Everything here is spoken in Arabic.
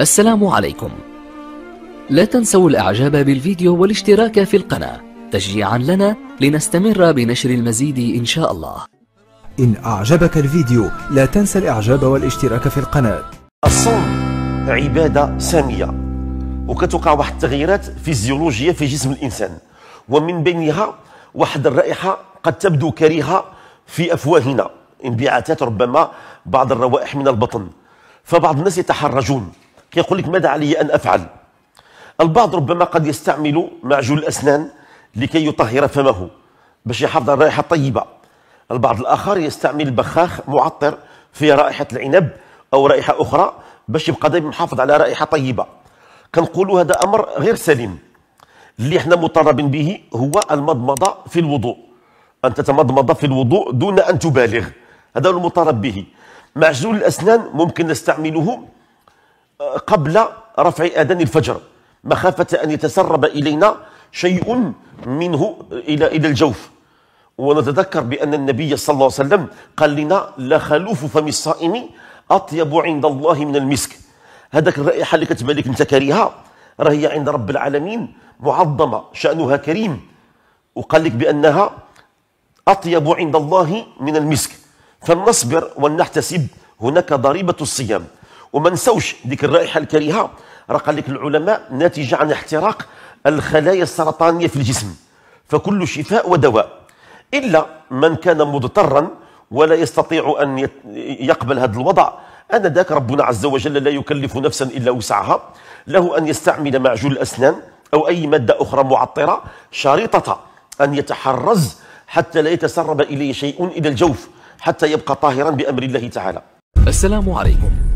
السلام عليكم لا تنسوا الاعجاب بالفيديو والاشتراك في القناة تشجيعا لنا لنستمر بنشر المزيد ان شاء الله ان اعجبك الفيديو لا تنسى الاعجاب والاشتراك في القناة الصوم عبادة سامية وكتوقع واحد التغييرات فيزيولوجية في جسم الانسان ومن بينها واحد الرائحة قد تبدو كريهة في أفواهنا انبعاثات ربما بعض الروائح من البطن فبعض الناس يتحرجون كيقول لك ماذا علي أن أفعل البعض ربما قد يستعمل معجون الأسنان لكي يطهر فمه باش يحافظ على الرائحة الطيبة البعض الآخر يستعمل بخاخ معطر في رائحة العنب أو رائحة أخرى باش يبقى دائما محافظ على رائحة طيبة كنقولوا هذا أمر غير سليم اللي احنا مطالبين به هو المضمضة في الوضوء أن تتمضمض في الوضوء دون أن تبالغ هذا هو المطالب به معجون الأسنان ممكن نستعمله قبل رفع أذان الفجر مخافة أن يتسرب إلينا شيء منه إلى إلى الجوف ونتذكر بأن النبي صلى الله عليه وسلم قال لنا لا خلوف فم الصائم أطيب عند الله من المسك هذاك الرائحة اللي كتبان لك أنت كريهة راهي عند رب العالمين معظمة شأنها كريم وقال لك بأنها أطيب عند الله من المسك فلنصبر ولنحتسب هناك ضريبة الصيام وما نساوش ديك الرائحه الكريهه راه قال لك العلماء ناتجه عن احتراق الخلايا السرطانيه في الجسم فكل شفاء ودواء الا من كان مضطرا ولا يستطيع ان يقبل هذا الوضع انا ذاك ربنا عز وجل لا يكلف نفسا إلا وسعها له أن يستعمل معجون الأسنان أو أي مادة أخرى معطرة شريطة أن يتحرز حتى لا يتسرب إليه شيء إلى الجوف حتى يبقى طاهرا بأمر الله تعالى السلام عليكم